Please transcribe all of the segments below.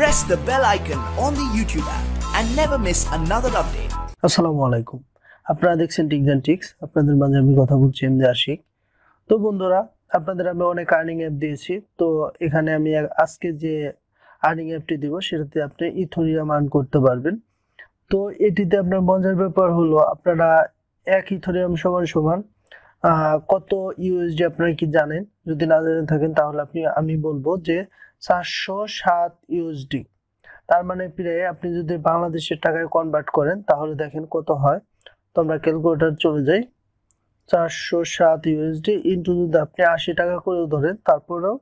press the bell icon on the YouTube app and never miss another update. আসসালামু আলাইকুম আপনারা দেখছেন tricks and tricks আপনাদের মাঝে আমি কথা বলছি এমনি আশিক তো বন্ধুরা আপনাদের আমি অনেক আর্নিং অ্যাপ দিয়েছি তো এখানে আমি আজকে যে আর্নিং অ্যাপটি দেব সেটাতে আপনি ইথোরিয়াম আর্ন করতে পারবেন তো এটিতে আপনার মজার ব্যাপার হলো আপনারা এক ইথোরিয়াম সমান সমান কত ইউএসডি আপনারা কি জানেন যদি না জেনে থাকেন তাহলে আপনি আমি বলবো যে চারশো সাত ইউএসডি তার মানে প্রায় আপনি যদি বাংলাদেশের টাকায় কনভার্ট করেন তাহলে দেখেন কত হয় তো আমরা ক্যালকুলেটার চলে যাই চারশো সাত ইউএসডি ইন্টু যদি আপনি আশি টাকা করেও ধরেন তারপরেও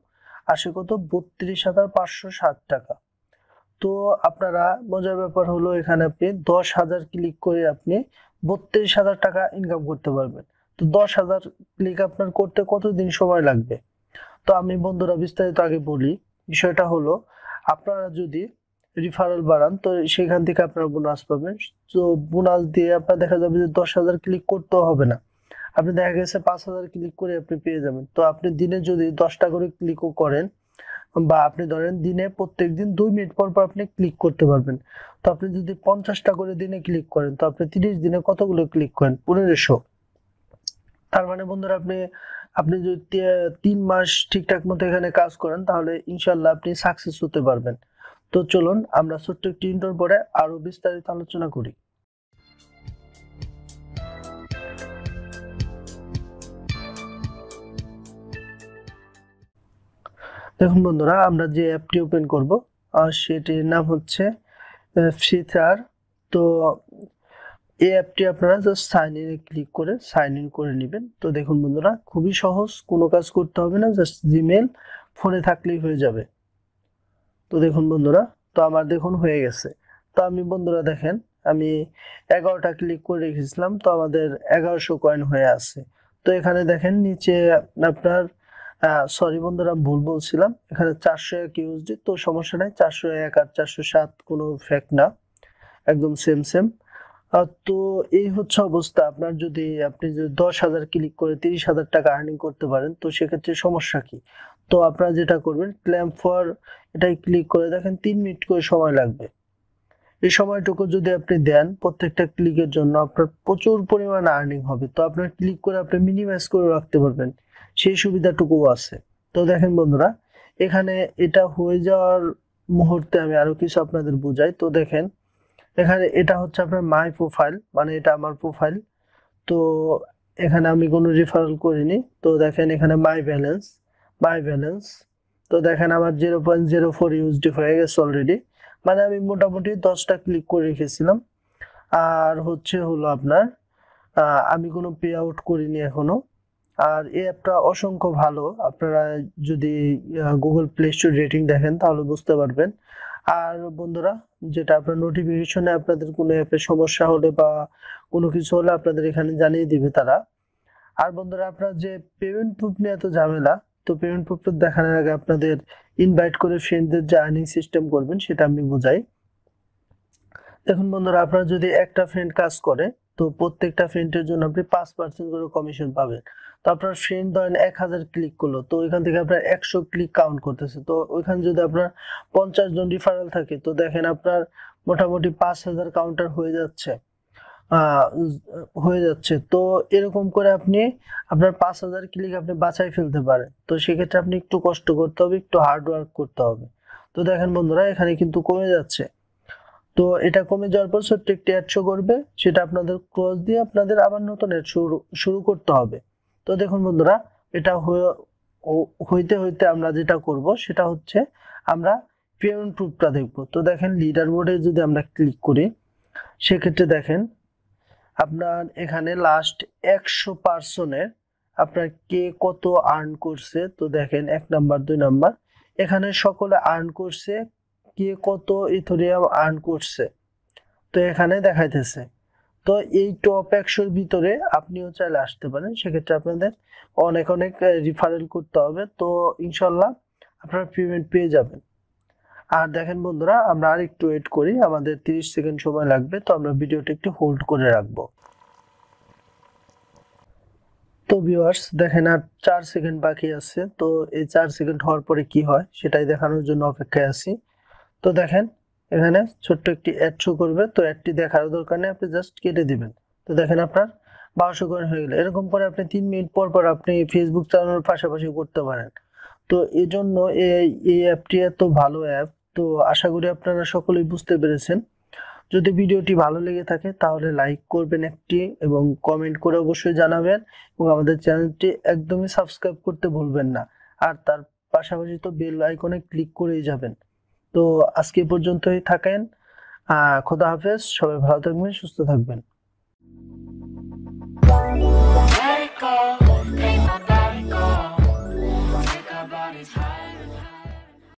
আসে কত বত্রিশ হাজার পাঁচশো সাত টাকা তো আপনারা মজার ব্যাপার হলো এখানে আপনি দশ হাজার ক্লিক করে আপনি বত্রিশ হাজার টাকা ইনকাম করতে পারবেন তো দশ হাজার ক্লিক আপনার করতে কতদিন সময় লাগবে তো আমি বন্ধুরা বিস্তারিত আগে বলি বিষয়টা হলো আপনারা যদি রিফারেল বাড়ান তো সেখান থেকে আপনারা বোনাস পাবেন তো বোনাস দিয়ে আপনার দেখা যাবে যে দশ হাজার ক্লিক করতেও হবে না আপনি দেখা গেছে পাঁচ হাজার ক্লিক করে আপনি পেয়ে যাবেন তো আপনি দিনে যদি দশটা করে ক্লিকও করেন বা আপনি ধরেন দিনে প্রত্যেক দিন দুই মিনিট পর পর আপনি ক্লিক করতে পারবেন তো আপনি যদি পঞ্চাশটা করে দিনে ক্লিক করেন তো আপনি তিরিশ দিনে কতগুলো ক্লিক করেন পনেরোশো তার মানে বন্ধুরা আপনি আপনি যদি তিন মাস ঠিকঠাক মতো এখানে কাজ করেন তাহলে ইনশাল্লাহ আপনি সাকসেস হতে পারবেন তো চলুন আমরা ছোট্ট একটি ইন্টার পরে আরো বিস্তারিত আলোচনা করি দেখুন বন্ধুরা আমরা যে অ্যাপটি ওপেন করব আর সেটির নাম হচ্ছে ফিচার তো এই অ্যাপটি আপনারা জাস্ট সাইন ইনে ক্লিক করে সাইন ইন করে নেবেন তো দেখুন বন্ধুরা খুবই সহজ কোনো কাজ করতে হবে না জাস্ট জিমেল ফোনে থাকলেই হয়ে যাবে তো দেখুন বন্ধুরা তো আমার দেখুন হয়ে গেছে তো আমি বন্ধুরা দেখেন আমি এগারোটা ক্লিক করে রেখেছিলাম তো আমাদের এগারোশো কয়েন হয়ে আছে তো এখানে দেখেন নিচে আপনার সরি বন্ধুরা ভুল বলছিলাম এখানে চারশো এক ইউএসডি তো সমস্যা নেই চারশো এক আর চারশো সাত কোনো ফ্যাক্ট না একদম সেম সেম তো এই হচ্ছে অবস্থা আপনার যদি আপনি যদি দশ হাজার ক্লিক করে তিরিশ হাজার টাকা আর্নিং করতে পারেন তো সেক্ষেত্রে সমস্যা কি তো আপনারা যেটা করবেন ক্ল্যাম্প ফর এটাই ক্লিক করে দেখেন তিন মিনিট করে সময় লাগবে এই সময়টুকু যদি আপনি দেন প্রত্যেকটা ক্লিকের জন্য আপনার প্রচুর পরিমাণ আর্নিং হবে তো আপনার ক্লিক করে আপনি মিনিমাইজ করে রাখতে পারবেন সেই সুবিধাটুকুও আছে তো দেখেন বন্ধুরা এখানে এটা হয়ে যাওয়ার মুহূর্তে আমি আরও কিছু আপনাদের বোঝাই তো দেখেন এখানে এটা হচ্ছে আপনার মাই প্রোফাইল মানে এটা আমার প্রোফাইল তো এখানে আমি কোনো রেফারেল করিনি তো দেখেন এখানে মাই ব্যালেন্স মাই ব্যালেন্স তো দেখেন আমার zero point zero four used হয়ে গেছে অলরেডি মানে আমি মোটামুটি দশটা ক্লিক করে রেখেছিলাম আর হচ্ছে হলো আপনার আমি কোনো পে আউট করিনি এখনও আর এই অ্যাপটা অসংখ্য ভালো আপনারা যদি গুগল প্লে স্টোর রেটিং দেখেন তাহলে বুঝতে পারবেন আর বন্ধুরা যেটা আপনার নোটিফিকেশনে আপনাদের কোনো অ্যাপে সমস্যা হলে বা কোনো কিছু হলে আপনাদের এখানে জানিয়ে দিবে তারা আর বন্ধুরা আপনার যে পেমেন্ট প্রুফ নিয়ে এত ঝামেলা তো পেমেন্ট প্রুফ দেখানোর আগে আপনাদের ইনভাইট করে ফ্রেন্ডদের যে আর্নিং সিস্টেম করবেন সেটা আমি বোঝাই দেখুন বন্ধুরা আপনার যদি একটা ফ্রেন্ড কাজ করে তো প্রত্যেকটা ফ্রেন্ডের জন্য আপনি পাঁচ পার্সেন্ট করে কমিশন পাবেন তো আপনার ফ্রেন্ড ধরেন এক হাজার ক্লিক করলো তো ওইখান থেকে আপনার একশো ক্লিক কাউন্ট করতেছে তো ওইখানে যদি আপনার পঞ্চাশ জন রিফারেল থাকে তো দেখেন আপনার মোটামুটি পাঁচ হাজার কাউন্টার হয়ে যাচ্ছে হয়ে যাচ্ছে তো এরকম করে আপনি আপনার পাঁচ হাজার ক্লিক আপনি বাছাই ফেলতে পারেন তো সেক্ষেত্রে আপনি একটু কষ্ট করতে হবে একটু হার্ডওয়ার্ক করতে হবে তো দেখেন বন্ধুরা এখানে কিন্তু কমে যাচ্ছে তো এটা কমে যাওয়ার পর সত্যি একটি অ্যাড শো করবে সেটা আপনাদের ক্রস দিয়ে আপনাদের আবার নতুন অ্যাড শুরু শুরু করতে হবে তো দেখুন বন্ধুরা এটা হইতে হইতে আমরা যেটা করব সেটা হচ্ছে আমরা পেমেন্ট প্রুফটা দেখব তো দেখেন লিডার বোর্ডে যদি আমরা ক্লিক করি সেক্ষেত্রে দেখেন আপনার এখানে লাস্ট একশো পার্সনের আপনার কে কত আর্ন করছে তো দেখেন এক নাম্বার দুই নাম্বার এখানে সকলে আর্ন করছে কে কত ইথোরিয়াম আর্ন করছে তো এখানে দেখাইতেছে তো এই টপ একশোর ভিতরে আপনিও চাইলে আসতে পারেন সেক্ষেত্রে আপনাদের অনেক অনেক রিফারেল করতে হবে তো ইনশাল্লাহ আপনারা পেমেন্ট পেয়ে যাবেন আর দেখেন বন্ধুরা আমরা আর একটু ওয়েট করি আমাদের 30 সেকেন্ড সময় লাগবে তো আমরা ভিডিওটা একটু হোল্ড করে রাখবো তো ভিউয়ার্স দেখেন আর চার সেকেন্ড বাকি আছে তো এই চার সেকেন্ড হওয়ার পরে কি হয় সেটাই দেখানোর জন্য অপেক্ষায় আছি তো দেখেন এখানে ছোট্ট একটি অ্যাড শো করবে তো অ্যাডটি দেখার দরকার নেই আপনি জাস্ট কেটে দিবেন তো দেখেন আপনার বারোশো কয়েন হয়ে গেলো এরকম করে আপনি তিন মিনিট পর পর আপনি ফেসবুক চালানোর পাশাপাশি করতে পারেন তো এজন্য এই অ্যাপটি এত ভালো অ্যাপ তো আশা করি আপনারা সকলেই বুঝতে পেরেছেন যদি ভিডিওটি ভালো লেগে থাকে তাহলে লাইক করবেন একটি এবং কমেন্ট করে অবশ্যই জানাবেন এবং আমাদের চ্যানেলটি একদমই সাবস্ক্রাইব করতে ভুলবেন না আর তার পাশাপাশি তো বেল আইকনে ক্লিক করেই যাবেন তো আজকে পর্যন্তই থাকেন খোদা হাফেজ সবাই ভালো থাকবেন সুস্থ থাকবেন